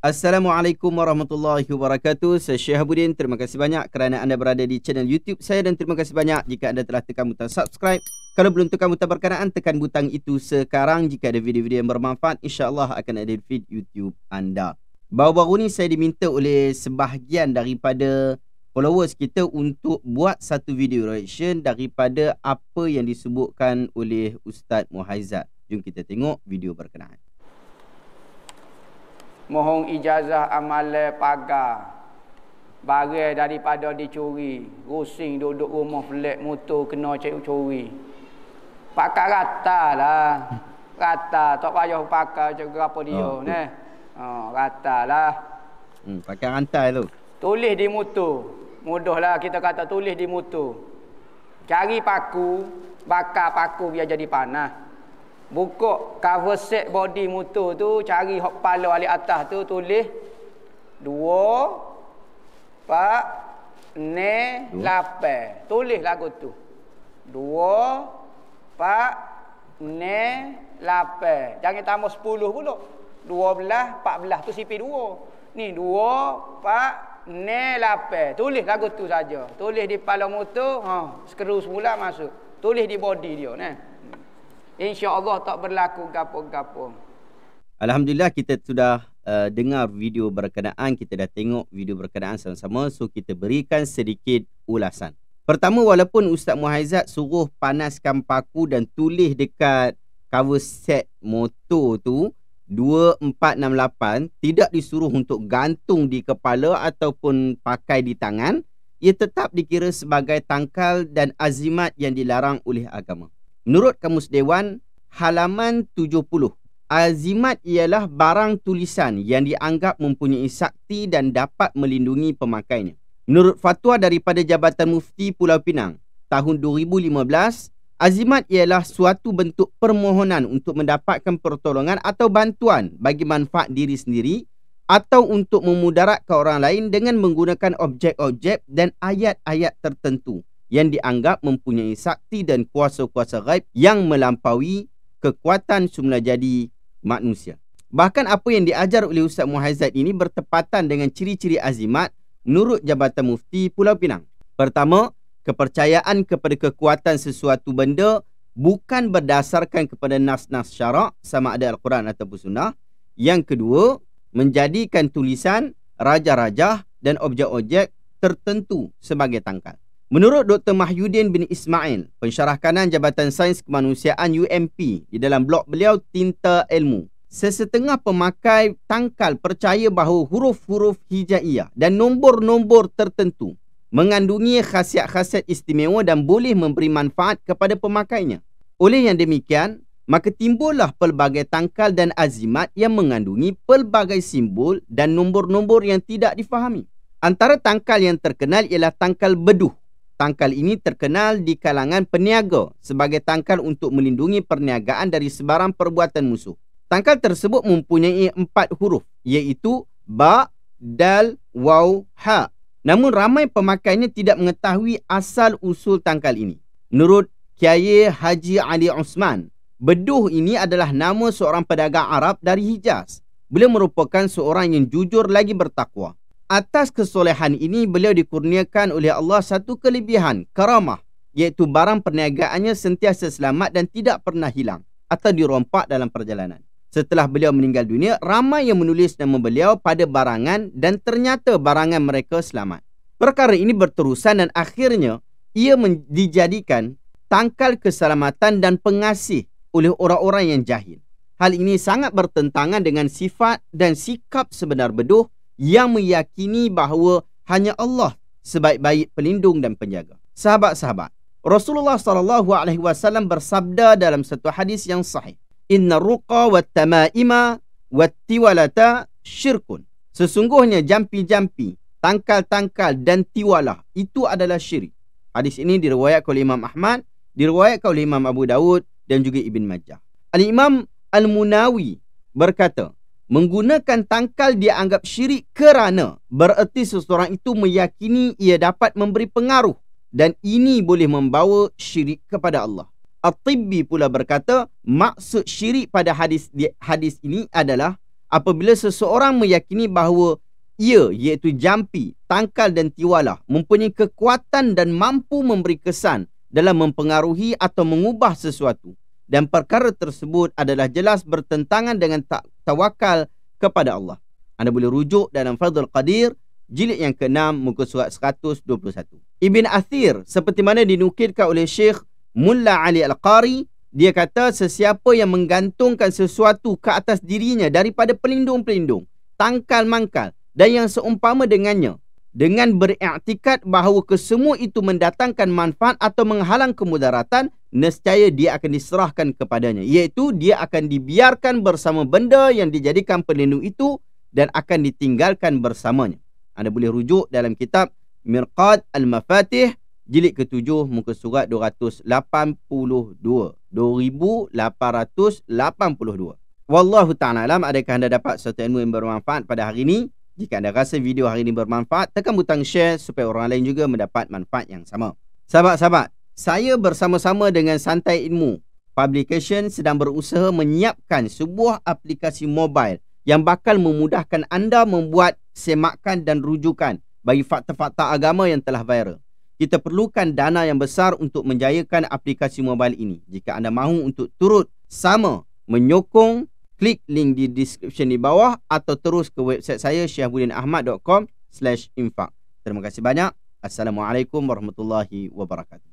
Assalamualaikum warahmatullahi wabarakatuh. Saya Syekh Abudin. Terima kasih banyak kerana anda berada di channel YouTube saya dan terima kasih banyak jika anda telah tekan butang subscribe. Kalau belum tekan butang berkenaan, tekan butang itu sekarang jika ada video-video yang bermanfaat, insyaallah akan ada feed YouTube anda. Baru-baru ni saya diminta oleh sebahagian daripada followers kita untuk buat satu video reaction daripada apa yang disebutkan oleh Ustaz Muhaizat. Jom kita tengok video berkenaan mohon ijazah amalan pagar bagai daripada dicuri rusing duduk rumah flat motor kena curi pakar rata lah rata tak payah pakar macam apa dia oh. ne oh, ha, rata lah hmm, pakai rantai tu tulis di motor lah kita kata tulis di motor cari paku bakar paku biar jadi panah Buka cover set body motor tu Cari hot pala alik atas tu Tulis Dua Pak Ne Lape Tulis lagu tu Dua Pak Ne Lape Jangan tambah sepuluh pulak Dua belah Pak belah tu CP dua Ni dua Pak Ne Lape Tulis lagu tu saja. Tulis di pala motor ha, Skru semula masuk Tulis di body dia Nah InsyaAllah tak berlaku gapo-gapo. Alhamdulillah kita sudah uh, dengar video berkenaan. Kita dah tengok video berkenaan sama-sama. So kita berikan sedikit ulasan. Pertama walaupun Ustaz Muhaizat suruh panaskan paku dan tulis dekat cover set motor tu 2468 tidak disuruh untuk gantung di kepala ataupun pakai di tangan ia tetap dikira sebagai tangkal dan azimat yang dilarang oleh agama Menurut Kamus Dewan, halaman 70. Azimat ialah barang tulisan yang dianggap mempunyai sakti dan dapat melindungi pemakainya. Menurut fatwa daripada Jabatan Mufti Pulau Pinang tahun 2015, azimat ialah suatu bentuk permohonan untuk mendapatkan pertolongan atau bantuan bagi manfaat diri sendiri atau untuk memudaratkan orang lain dengan menggunakan objek-objek dan ayat-ayat tertentu yang dianggap mempunyai sakti dan kuasa-kuasa gaib yang melampaui kekuatan semula jadi manusia. Bahkan apa yang diajar oleh Ustaz Muhaizat ini bertepatan dengan ciri-ciri azimat menurut Jabatan Mufti Pulau Pinang. Pertama, kepercayaan kepada kekuatan sesuatu benda bukan berdasarkan kepada nas-nas syarak sama ada Al-Quran ataupun Sunnah. Yang kedua, menjadikan tulisan, raja-raja dan objek-objek tertentu sebagai tangkal. Menurut Dr. Mahyudin bin Ismail, pensyarah kanan Jabatan Sains Kemanusiaan UMP di dalam blog beliau Tinta Ilmu, sesetengah pemakai tangkal percaya bahawa huruf-huruf hijaiyah dan nombor-nombor tertentu mengandungi khasiat-khasiat istimewa dan boleh memberi manfaat kepada pemakainya. Oleh yang demikian, maka timbullah pelbagai tangkal dan azimat yang mengandungi pelbagai simbol dan nombor-nombor yang tidak difahami. Antara tangkal yang terkenal ialah tangkal beduh tangkal ini terkenal di kalangan peniaga sebagai tangkal untuk melindungi perniagaan dari sebarang perbuatan musuh. Tangkal tersebut mempunyai empat huruf iaitu Ba, Dal, Waw, Ha. Namun ramai pemakainya tidak mengetahui asal usul tangkal ini. Menurut Kiai Haji Ali Osman, Beduh ini adalah nama seorang pedagang Arab dari Hijaz. Beliau merupakan seorang yang jujur lagi bertakwa atas kesolehan ini beliau dikurniakan oleh Allah satu kelebihan karamah iaitu barang perniagaannya sentiasa selamat dan tidak pernah hilang atau dirompak dalam perjalanan. Setelah beliau meninggal dunia, ramai yang menulis nama beliau pada barangan dan ternyata barangan mereka selamat. Perkara ini berterusan dan akhirnya ia dijadikan tangkal keselamatan dan pengasih oleh orang-orang yang jahil. Hal ini sangat bertentangan dengan sifat dan sikap sebenar beduh yang meyakini bahawa hanya Allah sebaik-baik pelindung dan penjaga. Sahabat-sahabat, Rasulullah sallallahu alaihi wasallam bersabda dalam satu hadis yang sahih, "Inna ruqa wat tamaima wat tiwalata syirkun." Sesungguhnya jampi-jampi, tangkal-tangkal dan tiwalah itu adalah syirik. Hadis ini diriwayat oleh Imam Ahmad, diriwayat oleh Imam Abu Dawud dan juga Ibn Majah. Al-Imam Al-Munawi berkata, menggunakan tangkal dia anggap syirik kerana bererti seseorang itu meyakini ia dapat memberi pengaruh dan ini boleh membawa syirik kepada Allah. At-Tibbi pula berkata, maksud syirik pada hadis hadis ini adalah apabila seseorang meyakini bahawa ia iaitu jampi, tangkal dan tiwalah mempunyai kekuatan dan mampu memberi kesan dalam mempengaruhi atau mengubah sesuatu dan perkara tersebut adalah jelas bertentangan dengan tawakal kepada Allah. Anda boleh rujuk dalam Fadhul Qadir jilid yang ke-6 muka surat 121. Ibn Athir seperti mana dinukilkan oleh Syekh Mulla Ali Al-Qari dia kata sesiapa yang menggantungkan sesuatu ke atas dirinya daripada pelindung-pelindung, tangkal mangkal dan yang seumpama dengannya dengan beriktikad bahawa kesemua itu mendatangkan manfaat atau menghalang kemudaratan, nescaya dia akan diserahkan kepadanya iaitu dia akan dibiarkan bersama benda yang dijadikan pelindung itu dan akan ditinggalkan bersamanya anda boleh rujuk dalam kitab Mirqad al-Mafatih jilid ke-7 muka surat 282 2882 wallahu taala alam adakah anda dapat satu ilmu yang bermanfaat pada hari ini jika anda rasa video hari ini bermanfaat tekan butang share supaya orang lain juga mendapat manfaat yang sama sahabat-sahabat saya bersama-sama dengan Santai Ilmu Publication sedang berusaha menyiapkan sebuah aplikasi mobile yang bakal memudahkan anda membuat semakan dan rujukan bagi fakta-fakta agama yang telah viral. Kita perlukan dana yang besar untuk menjayakan aplikasi mobile ini. Jika anda mahu untuk turut sama menyokong, klik link di description di bawah atau terus ke website saya syahbudinahmad.com slash infak. Terima kasih banyak. Assalamualaikum warahmatullahi wabarakatuh.